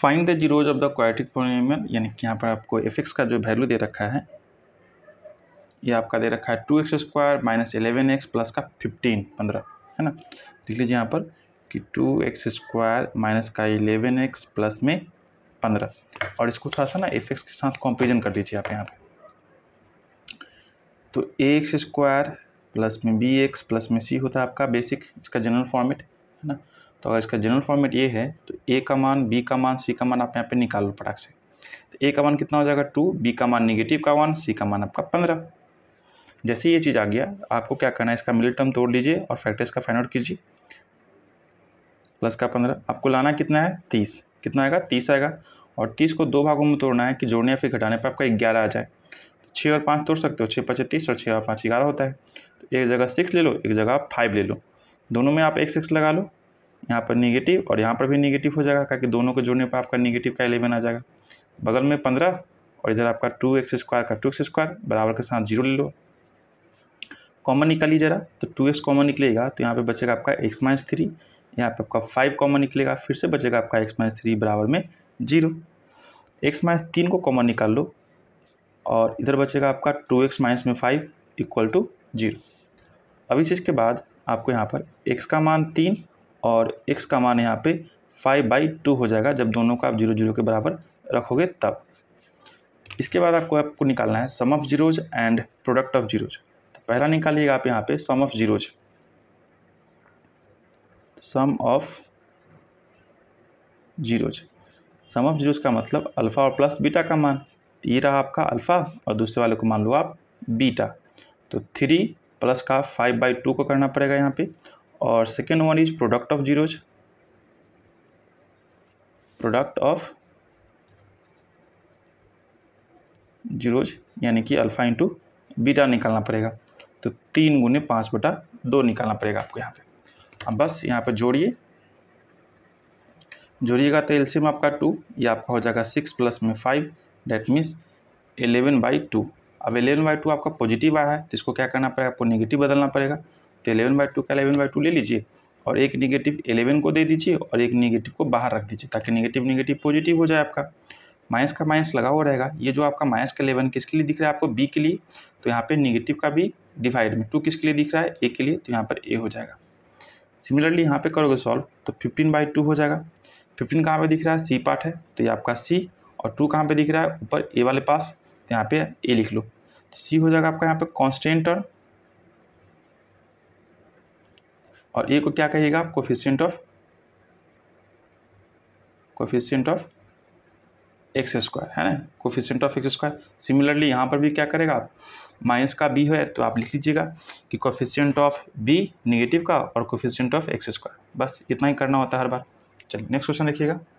find the zeros of the quadratic polynomial यानी कि यहाँ पर आपको एफ एक्स का जो वैल्यू दे रखा है ये आपका दे रखा है two x square minus eleven x plus का फिफ्टीन पंद्रह है ना लिख लीजिए यहाँ पर कि टू एक्स स्क्वायर माइनस का इलेवन एक्स प्लस में पंद्रह और इसको थोड़ा सा ना एफ एक्स के साथ कॉम्पेरिजन कर दीजिए आप यहाँ पर तो ए एक्स स्क्वायर प्लस में बी एक्स प्लस में सी होता है आपका बेसिक इसका जनरल फॉर्मेट है ना तो अगर इसका जनरल फॉर्मेट ये है तो ए का मान बी का मान सी का मान आप यहाँ पे निकाल लो पटाख से तो ए का मान कितना हो जाएगा टू बी का मान निगेटिव का वन सी का मान आपका पंद्रह जैसे ये चीज़ आ गया आपको क्या करना है इसका मिडिल टर्म तोड़ लीजिए और फैक्टर्स का फाइंड आउट कीजिए प्लस का पंद्रह आपको लाना कितना है तीस कितना आएगा तीस आएगा और तीस को दो भागों में तोड़ना है कि जोड़ने या फिर घटाने पर आपका ग्यारह आ जाए तो छः और पाँच तोड़ सकते हो छः पचे तीस और छः और पाँच ग्यारह होता है तो एक जगह सिक्स ले लो एक जगह आप फाइव ले लो दोनों में आप एक सिक्स लगा लो यहाँ पर निगेटिव और यहाँ पर भी निगेटिव हो जाएगा क्या दोनों को जोड़ने पर आपका निगेटिव का एलेवन आ जाएगा बगल में पंद्रह और इधर आपका टू एक्स स्क्वायर का टू एक्स स्क्वायर बराबर के साथ जीरो ले लो कॉमन निकालिए जरा तो टू एक्स कॉमन निकलेगा तो यहाँ पे बचेगा आपका एक्स माइनस थ्री यहाँ पे आपका फाइव कॉमन निकलेगा फिर से बचेगा आपका एक्स माइनस थ्री बराबर में जीरो एक्स माइनस तीन को कॉमन निकाल लो और इधर बचेगा आपका टू एक्स माइनस में फाइव इक्वल टू जीरो अब इस चीज़ के बाद आपको यहाँ पर एक्स का मान तीन और एक्स का मान यहाँ पे फाइव बाई टू हो जाएगा जब दोनों का आप जीरो जीरो के बराबर रखोगे तब इसके बाद आपको आपको निकालना है sum of zeros and product of zeros तो पहला निकालिएगा आप यहाँ पे sum of zeros sum of zeros sum of zeros का मतलब अल्फ़ा और प्लस बीटा का मान तो ये रहा आपका अल्फ़ा और दूसरे वाले को मान लो आप बीटा तो थ्री प्लस का फाइव बाई टू को करना पड़ेगा यहाँ पे और second one is product of zeros product of zeros यानी कि अल्फ़ा इंटू बीटा निकालना पड़ेगा तो तीन गुने पाँच बटा दो निकालना पड़ेगा आपको यहाँ पे अब बस यहाँ पे जोड़िए जोड़िएगा तो एलसीएम आपका टू या आपका हो जाएगा सिक्स प्लस में five that means eleven by two अब एलेवन बाई टू आपका पॉजिटिव आया है तो इसको क्या करना पड़ेगा आपको निगेटिव बदलना पड़ेगा तो एलेवन बाई टू का एलेवन बाई टू ले लीजिए और एक निगेटिव एलेवन को दे दीजिए और एक निगेटिव को बाहर रख दीजिए ताकि निगेटिव निगेटिव पॉजिटिव हो जाए आपका माइनस का माइनस लगा हुआ रहेगा ये जो आपका माइनस का एलेवन किसके लिए दिख रहा है आपको बी तो के लिए तो यहाँ पर निगेटिव का भी डिवाइड में टू किसके लिए दिख रहा है ए के लिए तो यहाँ पर ए हो जाएगा सिमिलरली यहाँ पर करोगे सॉल्व तो फिफ्टीन बाई टू हो जाएगा फिफ्टीन कहाँ पर दिख रहा है सी पार्ट है तो ये आपका सी और टू कहाँ पर दिख रहा है ऊपर ए वाले पास तो यहाँ पे ए लिख लो तो सी हो जाएगा आपका यहाँ पे कॉन्स्टेंट टर्म और ए को क्या कहिएगा आप coefficient of coefficient of x square है ना coefficient of x square similarly यहाँ पर भी क्या करेगा आप माइनस का बी है तो आप लिख लीजिएगा कि कोफिशियंट ऑफ बी निगेटिव का और कोफिशियंट ऑफ एक्स स्क्वायर बस इतना ही करना होता है हर बार चलिए नेक्स्ट क्वेश्चन देखिएगा